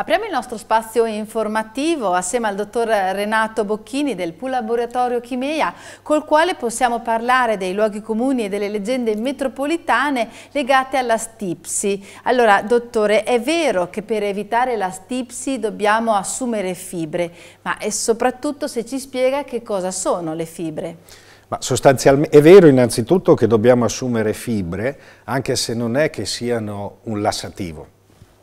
Apriamo il nostro spazio informativo assieme al dottor Renato Bocchini del Pool Laboratorio Chimea, col quale possiamo parlare dei luoghi comuni e delle leggende metropolitane legate alla stipsi. Allora, dottore, è vero che per evitare la stipsi dobbiamo assumere fibre, ma è soprattutto se ci spiega che cosa sono le fibre. Ma sostanzialmente è vero innanzitutto che dobbiamo assumere fibre, anche se non è che siano un lassativo.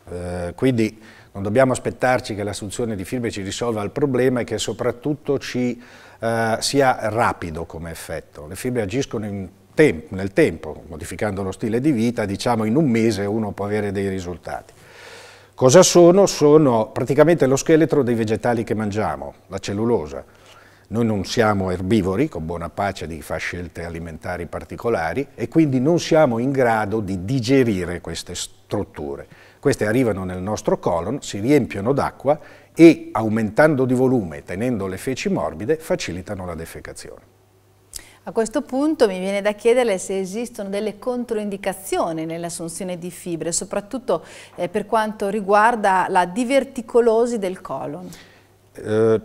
Eh, quindi non dobbiamo aspettarci che l'assunzione di firme ci risolva il problema e che soprattutto ci, eh, sia rapido come effetto. Le firme agiscono tempo, nel tempo, modificando lo stile di vita, diciamo in un mese uno può avere dei risultati. Cosa sono? Sono praticamente lo scheletro dei vegetali che mangiamo, la cellulosa. Noi non siamo erbivori, con buona pace di fa scelte alimentari particolari, e quindi non siamo in grado di digerire queste strutture. Queste arrivano nel nostro colon, si riempiono d'acqua e aumentando di volume, tenendo le feci morbide, facilitano la defecazione. A questo punto mi viene da chiederle se esistono delle controindicazioni nell'assunzione di fibre, soprattutto eh, per quanto riguarda la diverticolosi del colon. Eh,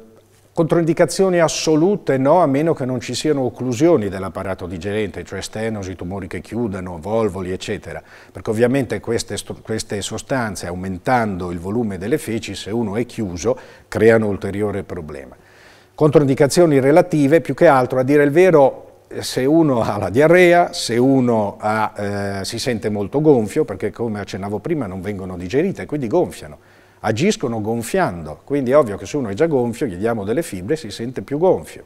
Controindicazioni assolute no, a meno che non ci siano occlusioni dell'apparato digerente, cioè stenosi, tumori che chiudono, volvoli, eccetera. Perché ovviamente queste, queste sostanze, aumentando il volume delle feci, se uno è chiuso, creano ulteriore problema. Controindicazioni relative, più che altro, a dire il vero, se uno ha la diarrea, se uno ha, eh, si sente molto gonfio, perché come accennavo prima non vengono digerite, quindi gonfiano agiscono gonfiando, quindi è ovvio che se uno è già gonfio, gli diamo delle fibre, si sente più gonfio.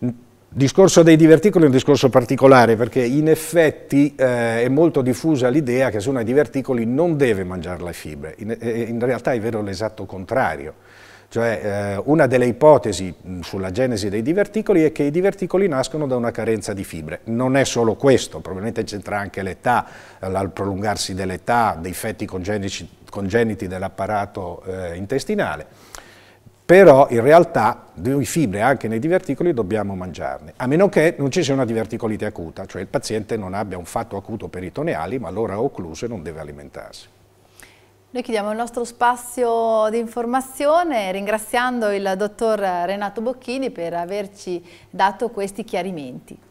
Il discorso dei diverticoli è un discorso particolare perché in effetti eh, è molto diffusa l'idea che se uno ha diverticoli non deve mangiare le fibre, in, eh, in realtà è vero l'esatto contrario cioè, eh, una delle ipotesi sulla genesi dei diverticoli è che i diverticoli nascono da una carenza di fibre. Non è solo questo, probabilmente c'entra anche l'età, il eh, prolungarsi dell'età, difetti congenici, congeniti dell'apparato eh, intestinale. Però in realtà di fibre anche nei diverticoli dobbiamo mangiarne, a meno che non ci sia una diverticolite acuta, cioè il paziente non abbia un fatto acuto peritoneale, ma allora occluso e non deve alimentarsi. Noi chiudiamo il nostro spazio di informazione ringraziando il dottor Renato Bocchini per averci dato questi chiarimenti.